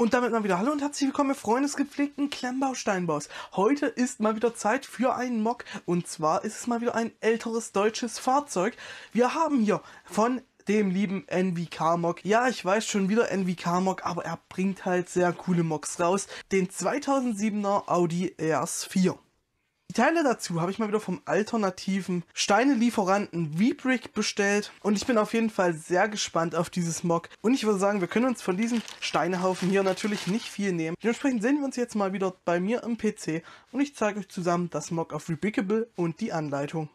Und damit mal wieder Hallo und herzlich willkommen, Freunde des gepflegten Klemmbausteinbaus. Heute ist mal wieder Zeit für einen Mock und zwar ist es mal wieder ein älteres deutsches Fahrzeug. Wir haben hier von dem lieben NVK Mock. Ja, ich weiß schon wieder NVK Mock, aber er bringt halt sehr coole Mocks raus. Den 2007er Audi RS4. Die Teile dazu habe ich mal wieder vom alternativen Steine-Lieferanten Webrick bestellt und ich bin auf jeden Fall sehr gespannt auf dieses Mock und ich würde sagen, wir können uns von diesem Steinehaufen hier natürlich nicht viel nehmen. Dementsprechend sehen wir uns jetzt mal wieder bei mir im PC und ich zeige euch zusammen das Mock auf Rebreakable und die Anleitung.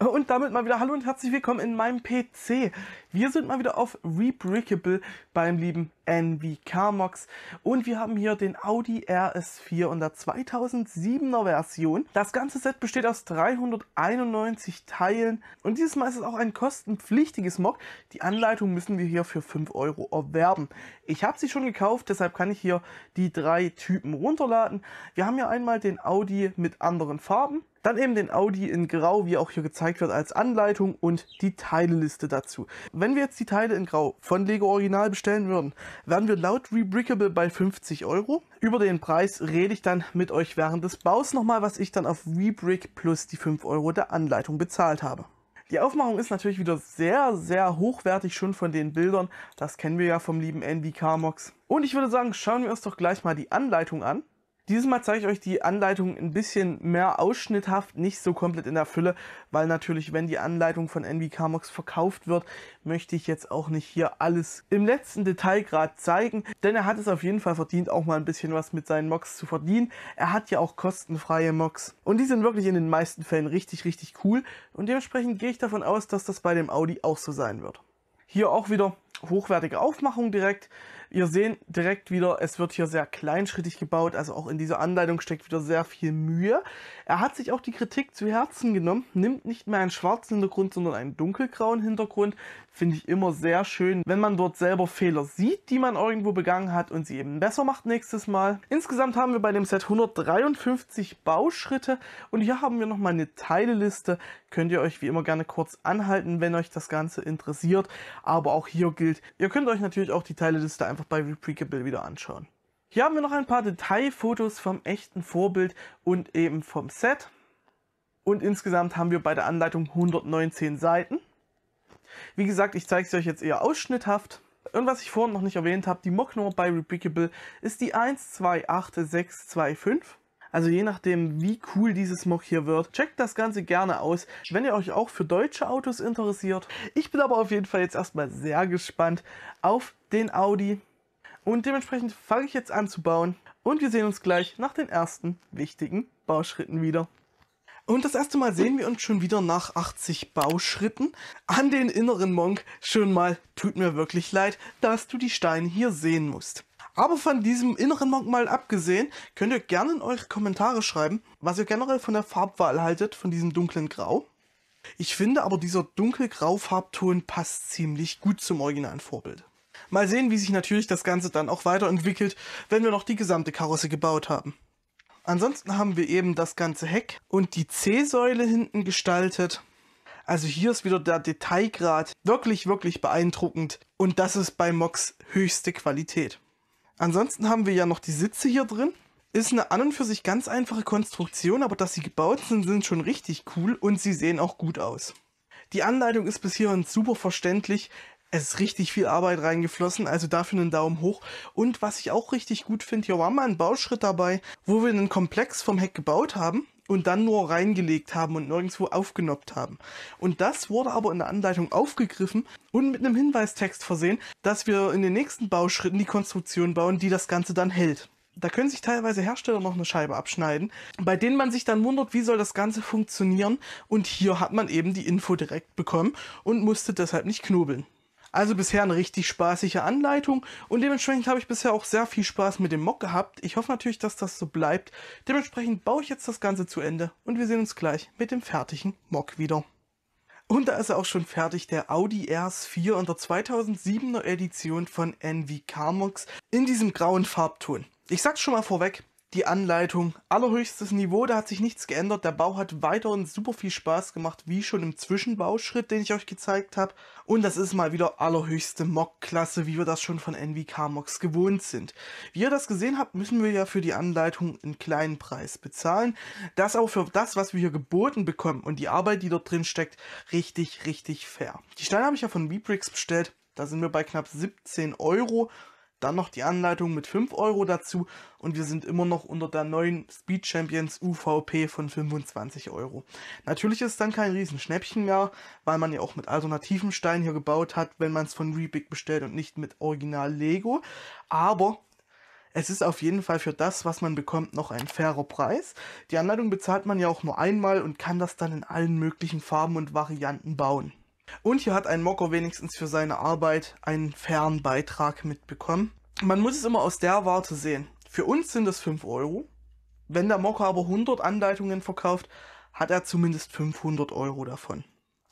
Und damit mal wieder hallo und herzlich willkommen in meinem PC. Wir sind mal wieder auf Rebrickable beim lieben NVK Mox und wir haben hier den Audi RS4 und der 2007er Version. Das ganze Set besteht aus 391 Teilen und dieses Mal ist es auch ein kostenpflichtiges Mock. Die Anleitung müssen wir hier für 5 Euro erwerben. Ich habe sie schon gekauft, deshalb kann ich hier die drei Typen runterladen. Wir haben hier einmal den Audi mit anderen Farben, dann eben den Audi in Grau, wie auch hier gezeigt wird, als Anleitung und die Teileliste dazu. Wenn wir jetzt die Teile in Grau von Lego Original bestellen würden, wären wir laut Rebrickable bei 50 Euro. Über den Preis rede ich dann mit euch während des Baus nochmal, was ich dann auf Rebrick plus die 5 Euro der Anleitung bezahlt habe. Die Aufmachung ist natürlich wieder sehr, sehr hochwertig schon von den Bildern. Das kennen wir ja vom lieben Andy Carmox. Und ich würde sagen, schauen wir uns doch gleich mal die Anleitung an. Dieses Mal zeige ich euch die Anleitung ein bisschen mehr ausschnitthaft, nicht so komplett in der Fülle, weil natürlich, wenn die Anleitung von NVKMox verkauft wird, möchte ich jetzt auch nicht hier alles im letzten Detailgrad zeigen, denn er hat es auf jeden Fall verdient, auch mal ein bisschen was mit seinen Mocs zu verdienen. Er hat ja auch kostenfreie Mocs und die sind wirklich in den meisten Fällen richtig, richtig cool und dementsprechend gehe ich davon aus, dass das bei dem Audi auch so sein wird. Hier auch wieder hochwertige Aufmachung direkt. Ihr seht direkt wieder, es wird hier sehr kleinschrittig gebaut, also auch in dieser Anleitung steckt wieder sehr viel Mühe. Er hat sich auch die Kritik zu Herzen genommen, nimmt nicht mehr einen schwarzen Hintergrund, sondern einen dunkelgrauen Hintergrund. Finde ich immer sehr schön, wenn man dort selber Fehler sieht, die man irgendwo begangen hat und sie eben besser macht nächstes Mal. Insgesamt haben wir bei dem Set 153 Bauschritte und hier haben wir nochmal eine Teileliste. Könnt ihr euch wie immer gerne kurz anhalten, wenn euch das Ganze interessiert. Aber auch hier gilt gespielt. Ihr könnt euch natürlich auch die Teileliste einfach bei Replicable wieder anschauen. Hier haben wir noch ein paar Detailfotos vom echten Vorbild und eben vom Set. Und insgesamt haben wir bei der Anleitung 119 Seiten. Wie gesagt, ich zeige es euch jetzt eher ausschnitthaft. Und was ich vorhin noch nicht erwähnt habe, die Mocknummer bei Replicable ist die 128625. Also je nachdem, wie cool dieses Mock hier wird, checkt das Ganze gerne aus, wenn ihr euch auch für deutsche Autos interessiert. Ich bin aber auf jeden Fall jetzt erstmal sehr gespannt auf den Audi. Und dementsprechend fange ich jetzt an zu bauen. Und wir sehen uns gleich nach den ersten wichtigen Bauschritten wieder. Und das erste Mal sehen wir uns schon wieder nach 80 Bauschritten an den inneren Monk. Schon mal, tut mir wirklich leid, dass du die Steine hier sehen musst. Aber von diesem inneren mal abgesehen, könnt ihr gerne in eure Kommentare schreiben, was ihr generell von der Farbwahl haltet, von diesem dunklen Grau. Ich finde aber, dieser dunkelgrau Farbton passt ziemlich gut zum originalen Vorbild. Mal sehen, wie sich natürlich das Ganze dann auch weiterentwickelt, wenn wir noch die gesamte Karosse gebaut haben. Ansonsten haben wir eben das ganze Heck und die C-Säule hinten gestaltet. Also hier ist wieder der Detailgrad wirklich, wirklich beeindruckend und das ist bei Mox höchste Qualität. Ansonsten haben wir ja noch die Sitze hier drin. Ist eine an und für sich ganz einfache Konstruktion, aber dass sie gebaut sind, sind schon richtig cool und sie sehen auch gut aus. Die Anleitung ist bis hierhin super verständlich. Es ist richtig viel Arbeit reingeflossen, also dafür einen Daumen hoch. Und was ich auch richtig gut finde, hier war mal ein Bauschritt dabei, wo wir einen Komplex vom Heck gebaut haben und dann nur reingelegt haben und nirgendwo aufgenoppt haben. Und das wurde aber in der Anleitung aufgegriffen und mit einem Hinweistext versehen, dass wir in den nächsten Bauschritten die Konstruktion bauen, die das Ganze dann hält. Da können sich teilweise Hersteller noch eine Scheibe abschneiden, bei denen man sich dann wundert, wie soll das Ganze funktionieren. Und hier hat man eben die Info direkt bekommen und musste deshalb nicht knobeln. Also bisher eine richtig spaßige Anleitung und dementsprechend habe ich bisher auch sehr viel Spaß mit dem Mock gehabt. Ich hoffe natürlich, dass das so bleibt. Dementsprechend baue ich jetzt das Ganze zu Ende und wir sehen uns gleich mit dem fertigen Mock wieder. Und da ist er auch schon fertig, der Audi RS4 in der 2007er Edition von NV Carmox in diesem grauen Farbton. Ich sag's schon mal vorweg, die Anleitung allerhöchstes Niveau, da hat sich nichts geändert. Der Bau hat weiterhin super viel Spaß gemacht, wie schon im Zwischenbauschritt, den ich euch gezeigt habe. Und das ist mal wieder allerhöchste Mock-Klasse, wie wir das schon von NVK-Mocks gewohnt sind. Wie ihr das gesehen habt, müssen wir ja für die Anleitung einen kleinen Preis bezahlen. Das auch für das, was wir hier geboten bekommen und die Arbeit, die dort drin steckt, richtig, richtig fair. Die Steine habe ich ja von Webricks bestellt. Da sind wir bei knapp 17 Euro. Dann noch die Anleitung mit 5 Euro dazu und wir sind immer noch unter der neuen Speed Champions UVP von 25 Euro. Natürlich ist es dann kein Riesenschnäppchen mehr, weil man ja auch mit alternativen Steinen hier gebaut hat, wenn man es von Rebig bestellt und nicht mit Original Lego. Aber es ist auf jeden Fall für das, was man bekommt, noch ein fairer Preis. Die Anleitung bezahlt man ja auch nur einmal und kann das dann in allen möglichen Farben und Varianten bauen. Und hier hat ein Mocker wenigstens für seine Arbeit einen fairen Beitrag mitbekommen. Man muss es immer aus der Warte sehen. Für uns sind es 5 Euro. Wenn der Mocker aber 100 Anleitungen verkauft, hat er zumindest 500 Euro davon.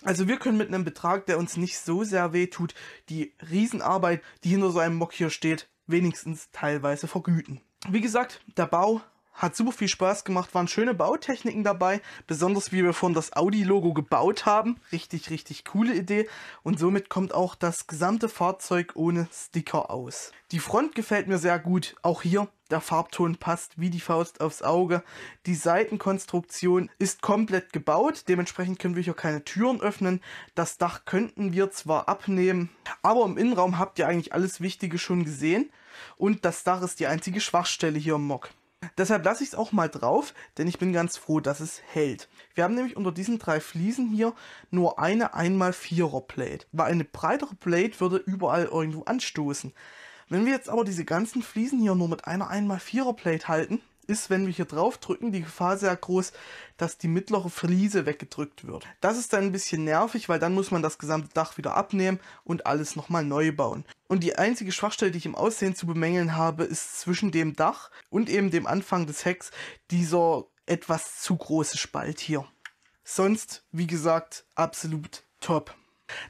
Also wir können mit einem Betrag, der uns nicht so sehr wehtut, die Riesenarbeit, die hinter so einem Mock hier steht, wenigstens teilweise vergüten. Wie gesagt, der Bau hat super viel Spaß gemacht, waren schöne Bautechniken dabei, besonders wie wir vorhin das Audi-Logo gebaut haben. Richtig, richtig coole Idee. Und somit kommt auch das gesamte Fahrzeug ohne Sticker aus. Die Front gefällt mir sehr gut, auch hier der Farbton passt wie die Faust aufs Auge. Die Seitenkonstruktion ist komplett gebaut, dementsprechend können wir hier keine Türen öffnen. Das Dach könnten wir zwar abnehmen, aber im Innenraum habt ihr eigentlich alles Wichtige schon gesehen. Und das Dach ist die einzige Schwachstelle hier im Mock. Deshalb lasse ich es auch mal drauf, denn ich bin ganz froh, dass es hält. Wir haben nämlich unter diesen drei Fliesen hier nur eine 1x4er Plate, weil eine breitere Plate würde überall irgendwo anstoßen. Wenn wir jetzt aber diese ganzen Fliesen hier nur mit einer 1x4er Plate halten, ist, wenn wir hier drauf drücken, die Gefahr sehr groß, dass die mittlere Fliese weggedrückt wird. Das ist dann ein bisschen nervig, weil dann muss man das gesamte Dach wieder abnehmen und alles nochmal neu bauen. Und die einzige Schwachstelle, die ich im Aussehen zu bemängeln habe, ist zwischen dem Dach und eben dem Anfang des Hecks dieser etwas zu große Spalt hier. Sonst, wie gesagt, absolut top.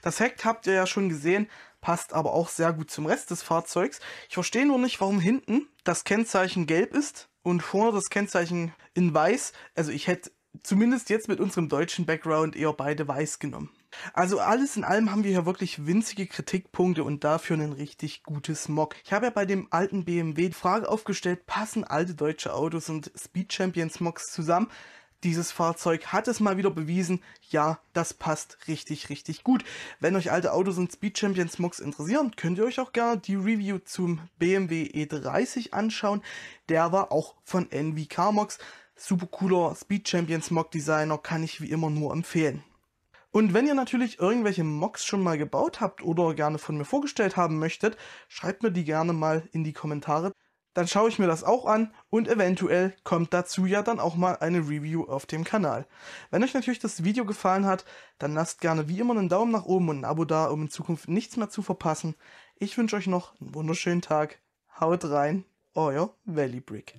Das Heck habt ihr ja schon gesehen, passt aber auch sehr gut zum Rest des Fahrzeugs. Ich verstehe nur nicht, warum hinten das Kennzeichen gelb ist und vorne das Kennzeichen in weiß. Also ich hätte zumindest jetzt mit unserem deutschen Background eher beide weiß genommen. Also alles in allem haben wir hier wirklich winzige Kritikpunkte und dafür ein richtig gutes Mock. Ich habe ja bei dem alten BMW die Frage aufgestellt, passen alte deutsche Autos und Speed Champions Mocks zusammen? dieses Fahrzeug hat es mal wieder bewiesen, ja, das passt richtig, richtig gut. Wenn euch alte Autos und Speed Champions Mucks interessieren, könnt ihr euch auch gerne die Review zum BMW E30 anschauen. Der war auch von NV Car Mox. Super cooler Speed Champions Mock Designer, kann ich wie immer nur empfehlen. Und wenn ihr natürlich irgendwelche Mocks schon mal gebaut habt oder gerne von mir vorgestellt haben möchtet, schreibt mir die gerne mal in die Kommentare dann schaue ich mir das auch an und eventuell kommt dazu ja dann auch mal eine Review auf dem Kanal. Wenn euch natürlich das Video gefallen hat, dann lasst gerne wie immer einen Daumen nach oben und ein Abo da, um in Zukunft nichts mehr zu verpassen. Ich wünsche euch noch einen wunderschönen Tag. Haut rein, euer Valley Brick.